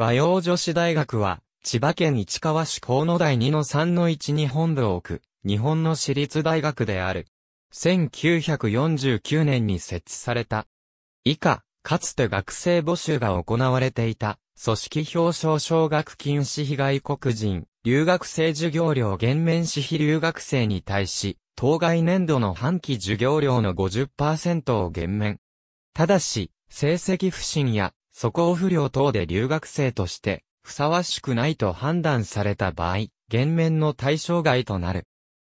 和洋女子大学は、千葉県市川市河野台2の3の1日本部を区、日本の私立大学である。1949年に設置された。以下、かつて学生募集が行われていた、組織表彰奨学金止。被害国人、留学生授業料減免私費留学生に対し、当該年度の半期授業料の50%を減免。ただし、成績不振や素行不良等で留学生として、ふさわしくないと判断された場合、減免の対象外となる。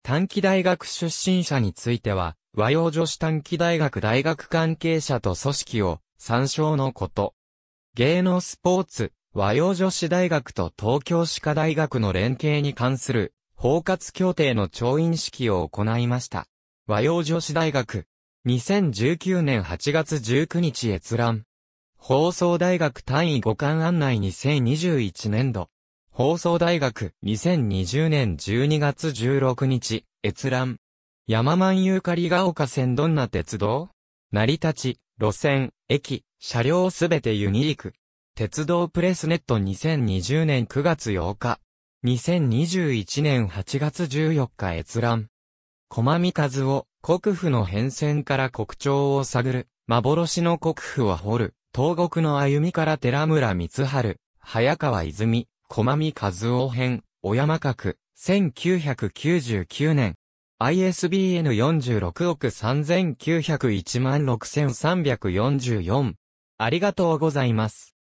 短期大学出身者については、和洋女子短期大学大学関係者と組織を参照のこと。芸能スポーツ、和洋女子大学と東京歯科大学の連携に関する包括協定の調印式を行いました。和洋女子大学、2019年8月19日閲覧。放送大学単位互換案内2021年度。放送大学2020年12月16日、閲覧。山満ゆかりが丘線どんな鉄道成り立ち、路線、駅、車両すべてユニーク。鉄道プレスネット2020年9月8日。2021年8月14日閲覧。駒見和を、国府の変遷から国庁を探る、幻の国府を掘る。東国の歩みから寺村光春、早川泉、小間見和夫編、小山角、1999年。ISBN 46億3901万6344。ありがとうございます。